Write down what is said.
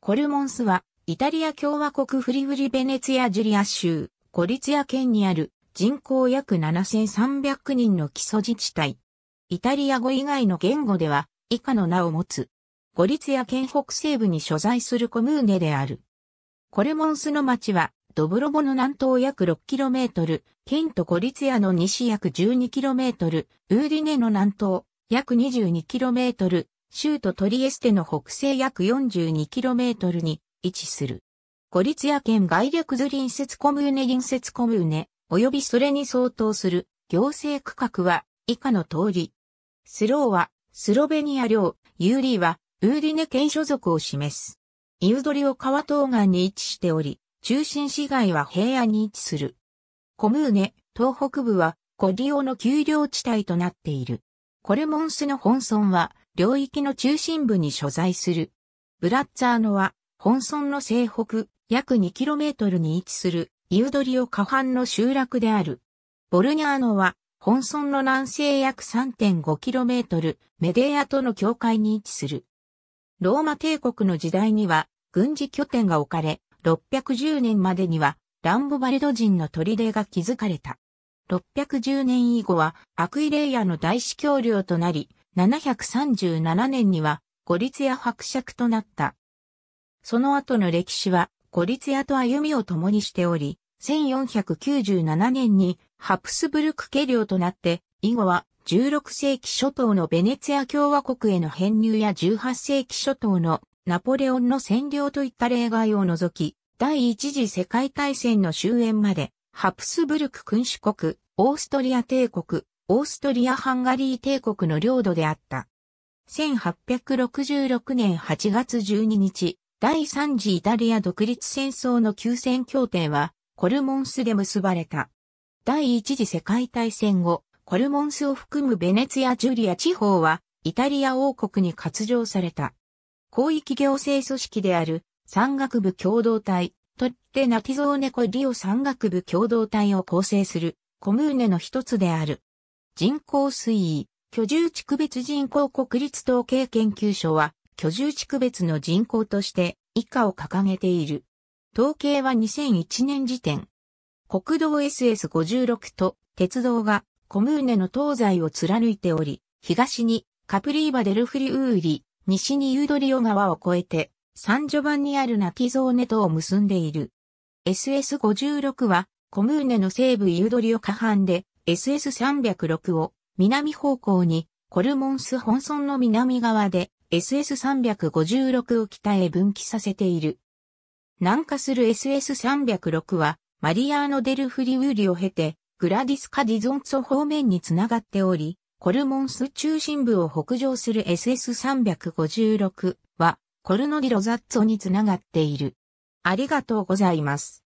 コルモンスは、イタリア共和国フリフリベネツィア・ジュリア州、コリツィア県にある人口約7300人の基礎自治体。イタリア語以外の言語では以下の名を持つ。ゴリツィア県北西部に所在するコムーネである。コルモンスの町はドブロボの南東約 6km、県とゴリツィアの西約 12km、ウーディネの南東約 22km、州都トリエステの北西約 42km に位置する。孤立ツ県外略図隣接コムーネ隣接コムーネ、及びそれに相当する行政区画は以下の通り。スローはスロベニア領、ユーリーはウーディネ県所属を示す。イウドリオ川東岸に位置しており、中心市街は平野に位置する。コムーネ、東北部はコリオの丘陵地帯となっている。コレモンスの本村は領域の中心部に所在する。ブラッツァーノは、本村の西北、約 2km に位置する、イウドリオ下半の集落である。ボルニャーノは、本村の南西約 3.5km、メデーアとの境界に位置する。ローマ帝国の時代には、軍事拠点が置かれ、610年までには、ランボバルド人の砦が築かれた。610年以後は、アクイレイアの大司教領となり、737年にはゴリツヤ伯爵となった。その後の歴史はゴリツヤと歩みを共にしており、1497年にハプスブルク家領となって、以後は16世紀初頭のベネツィア共和国への編入や18世紀初頭のナポレオンの占領といった例外を除き、第一次世界大戦の終焉まで、ハプスブルク君主国、オーストリア帝国、オーストリア・ハンガリー帝国の領土であった。1866年8月12日、第3次イタリア独立戦争の休戦協定は、コルモンスで結ばれた。第一次世界大戦後、コルモンスを含むベネツィア・ジュリア地方は、イタリア王国に割譲された。広域行政組織である、山岳部共同体、トッテ・ナティゾーネコ・リオ山岳部共同体を構成する、コムーネの一つである。人口推移、居住地区別人口国立統計研究所は、居住地区別の人口として以下を掲げている。統計は2001年時点。国道 SS56 と鉄道がコムーネの東西を貫いており、東にカプリーバデルフリウーリ、西にユードリオ川を越えて、サンジョバンにあるナキゾーネとを結んでいる。SS56 はコムーネの西部ユードリオ下半で SS306 を南方向にコルモンス本村の南側で SS356 を北へ分岐させている。南下する SS306 はマリアーノ・デル・フリウーリを経てグラディス・カ・ディゾンツォ方面につながっており、コルモンス中心部を北上する SS356 はコルノディ・ロザッツォにつながっている。ありがとうございます。